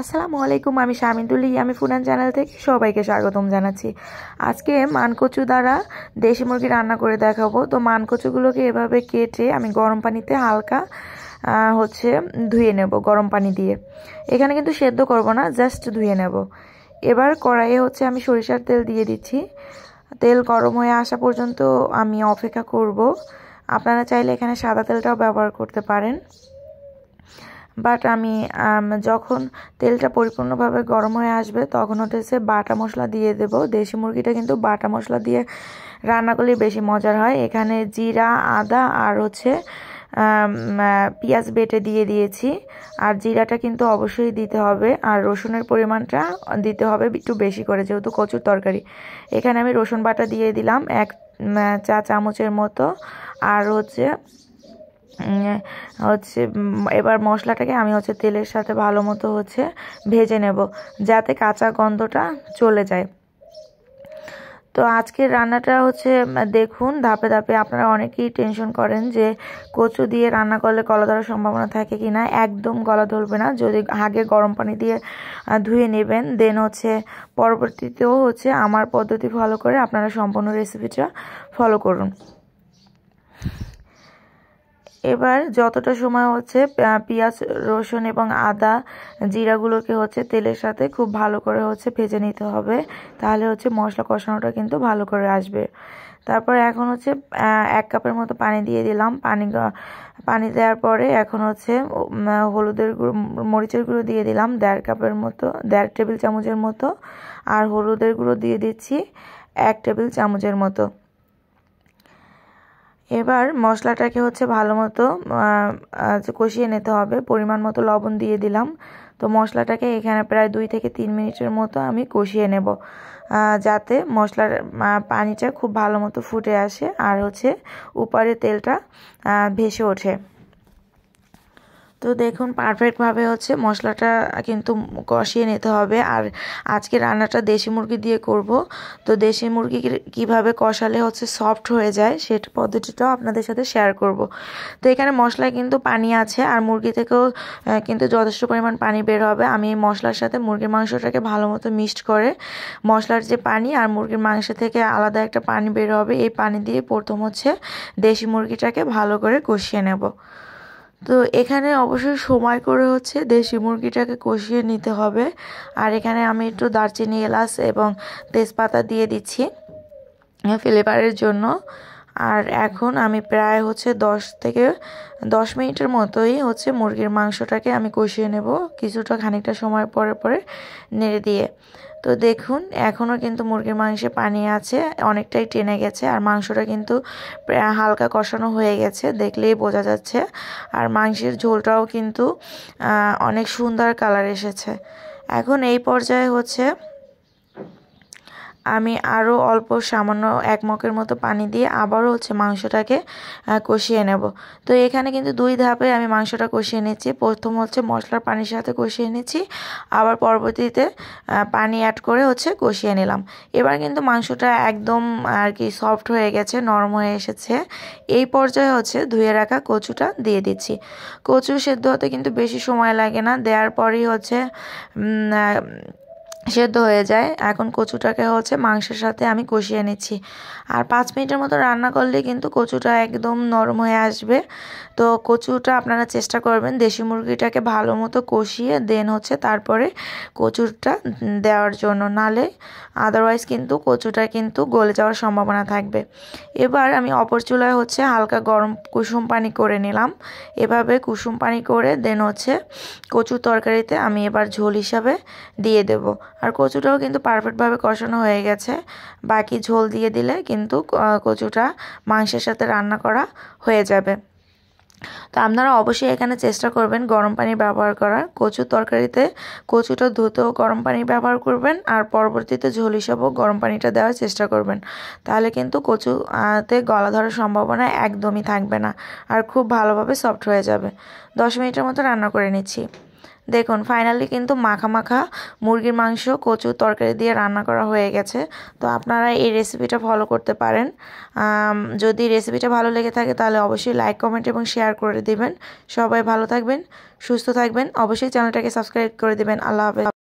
আসসালামু আলাইকুম আমি শামিদুল আমি ফুনান চ্যানেল থেকে সবাইকে স্বাগতম জানাচ্ছি আজকে মানকচু দ্বারা দেশি মুরগি রান্না করে দেখাবো তো মানকচুগুলোকে এভাবে কেটে আমি গরম পানিতে হালকা হচ্ছে ধুয়ে নেব গরম পানি দিয়ে এখানে কিন্তু সেদ্ধ করব না জাস্ট ধুয়ে নেব এবার কড়াইয়ে হচ্ছে আমি সরিষার তেল দিয়ে দিচ্ছি তেল গরম হয়ে আসা পর্যন্ত আমি অপেক্ষা করব আপনারা চাইলে এখানে সাদা তেলটাও ব্যবহার করতে পারেন বাট আমি um, যখন তেলটা পরিপূর্ণভাবে গরম হয়ে আসবে তখন হচ্ছে বাটা মশলা দিয়ে দেব দেশি মুরগিটা কিন্তু বাটা মশলা দিয়ে রান্না করলে বেশি মজার হয় এখানে জিরা আদা আর হচ্ছে um, uh, পেঁয়াজ বেটে দিয়ে দিয়েছি আর জিরাটা কিন্তু অবশ্যই দিতে হবে আর রসুনের পরিমাণটা দিতে হবে একটু বেশি করে যেহেতু কচুর তরকারি এখানে আমি রসুন বাটা দিয়ে দিলাম এক চা চামচের মতো আর হচ্ছে হচ্ছে এবার মশলাটাকে আমি হচ্ছে তেলের সাথে ভালো মতো হচ্ছে ভেজে নেব যাতে কাঁচা গন্ধটা চলে যায় তো আজকের রান্নাটা হচ্ছে দেখুন ধাপে ধাপে আপনারা অনেকেই টেনশন করেন যে কচু দিয়ে রান্না করলে গলা ধরার সম্ভাবনা থাকে কি না একদম গলা ধরবে না যদি আগে গরম পানি দিয়ে ধুয়ে নেবেন দেন হচ্ছে পরবর্তীতেও হচ্ছে আমার পদ্ধতি ফলো করে আপনারা সম্পূর্ণ রেসিপিটা ফলো করুন এবার যতটা সময় হচ্ছে পেঁয়াজ রসুন এবং আদা জিরাগুলোকে হচ্ছে তেলের সাথে খুব ভালো করে হচ্ছে ভেজে নিতে হবে তাহলে হচ্ছে মশলা কষানোটা কিন্তু ভালো করে আসবে তারপর এখন হচ্ছে এক কাপের মতো পানি দিয়ে দিলাম পানি পানি দেওয়ার পরে এখন হচ্ছে হলুদের গুঁড়ো মরিচের গুঁড়ো দিয়ে দিলাম দেড় কাপের মতো দেড় টেবিল চামচের মতো আর হলুদের গুঁড়ো দিয়ে দিচ্ছি এক টেবিল চামচের মতো এবার মশলাটাকে হচ্ছে ভালো মতো কষিয়ে নিতে হবে পরিমাণ মতো লবণ দিয়ে দিলাম তো মশলাটাকে এখানে প্রায় দুই থেকে তিন মিনিটের মতো আমি কষিয়ে নেব যাতে মশলার পানিটা খুব ভালো মতো ফুটে আসে আর হচ্ছে উপরে তেলটা ভেসে ওঠে তো দেখুন পারফেক্টভাবে হচ্ছে মশলাটা কিন্তু কষিয়ে নিতে হবে আর আজকে রান্নাটা দেশি মুরগি দিয়ে করব তো দেশি মুরগি কিভাবে কষালে হচ্ছে সফট হয়ে যায় সেটা পদ্ধতিটাও আপনাদের সাথে শেয়ার করব তো এখানে মশলায় কিন্তু পানি আছে আর মুরগি থেকেও কিন্তু যথেষ্ট পরিমাণ পানি বের হবে আমি এই মশলার সাথে মুরগির মাংসটাকে ভালো মতো মিক্সড করে মশলার যে পানি আর মুরগির মাংস থেকে আলাদা একটা পানি বের হবে এই পানি দিয়ে প্রথম হচ্ছে দেশি মুরগিটাকে ভালো করে কষিয়ে নেব তো এখানে অবশ্যই সময় করে হচ্ছে দেশি মুরগিটাকে কষিয়ে নিতে হবে আর এখানে আমি একটু দারচিনি এলাচ এবং তেজপাতা দিয়ে দিচ্ছি ফ্লেভারের জন্য আর এখন আমি প্রায় হচ্ছে দশ থেকে দশ মিনিটের মতোই হচ্ছে মুরগির মাংসটাকে আমি কষিয়ে নেব কিছুটা খানিকটা সময় পরে পরে নেড়ে দিয়ে তো দেখুন এখনও কিন্তু মুরগির মাংসে পানি আছে অনেকটাই টেনে গেছে আর মাংসটা কিন্তু হালকা কষানো হয়ে গেছে দেখলেই বোঝা যাচ্ছে আর মাংসের ঝোলটাও কিন্তু অনেক সুন্দর কালার এসেছে এখন এই পর্যায়ে হচ্ছে আমি আরও অল্প সামান্য এক মকের মতো পানি দিয়ে আবারও হচ্ছে মাংসটাকে কষিয়ে নেব তো এখানে কিন্তু দুই ধাপে আমি মাংসটা কষিয়ে নিচ্ছি প্রথম হচ্ছে মশলার পানির সাথে কষিয়ে নিচ্ছি আবার পরবর্তীতে পানি অ্যাড করে হচ্ছে কষিয়ে নিলাম এবার কিন্তু মাংসটা একদম আর কি সফট হয়ে গেছে নরম হয়ে এসেছে এই পর্যায়ে হচ্ছে ধুয়ে রাখা কচুটা দিয়ে দিচ্ছি কচু সেদ্ধ হতে কিন্তু বেশি সময় লাগে না দেওয়ার পরই হচ্ছে সেদ্ধ হয়ে যায় এখন কচুটাকে হচ্ছে মাংসের সাথে আমি কষিয়ে নিচ্ছি আর পাঁচ মিনিটের মতো রান্না করলে কিন্তু কচুটা একদম নরম হয়ে আসবে তো কচুটা আপনারা চেষ্টা করবেন দেশি মুরগিটাকে ভালো মতো কষিয়ে দেন হচ্ছে তারপরে কচুরটা দেওয়ার জন্য নালে আদারওয়াইজ কিন্তু কচুটা কিন্তু গলে যাওয়ার সম্ভাবনা থাকবে এবার আমি অপর চুলায় হচ্ছে হালকা গরম কুসুম পানি করে নিলাম এভাবে কুসুম পানি করে দেন হচ্ছে কচুর তরকারিতে আমি এবার ঝোল হিসাবে দিয়ে দেবো আর কচুটাও কিন্তু পারফেক্টভাবে কষানো হয়ে গেছে বাকি ঝোল দিয়ে দিলে কিন্তু কচুটা মাংসের সাথে রান্না করা হয়ে যাবে তো আপনারা অবশ্যই এখানে চেষ্টা করবেন গরম পানি ব্যবহার করার কচু তরকারিতে কচুটা ধুতেও গরম পানি ব্যবহার করবেন আর পরবর্তীতে ঝোল হিসাবেও গরম পানিটা দেওয়ার চেষ্টা করবেন তাহলে কিন্তু কচুতে গলা ধরার সম্ভাবনা একদমই থাকবে না আর খুব ভালোভাবে সফট হয়ে যাবে দশ মিনিটের মতো রান্না করে নিচ্ছি দেখুন ফাইনালি কিন্তু মাখা মাখা মুরগির মাংস কচু তরকারি দিয়ে রান্না করা হয়ে গেছে তো আপনারা এই রেসিপিটা ফলো করতে পারেন যদি রেসিপিটা ভালো লেগে থাকে তাহলে অবশ্যই লাইক কমেন্ট এবং শেয়ার করে দিবেন সবাই ভালো থাকবেন সুস্থ থাকবেন অবশ্যই চ্যানেলটাকে সাবস্ক্রাইব করে দিবেন আল্লাহ হাফেজ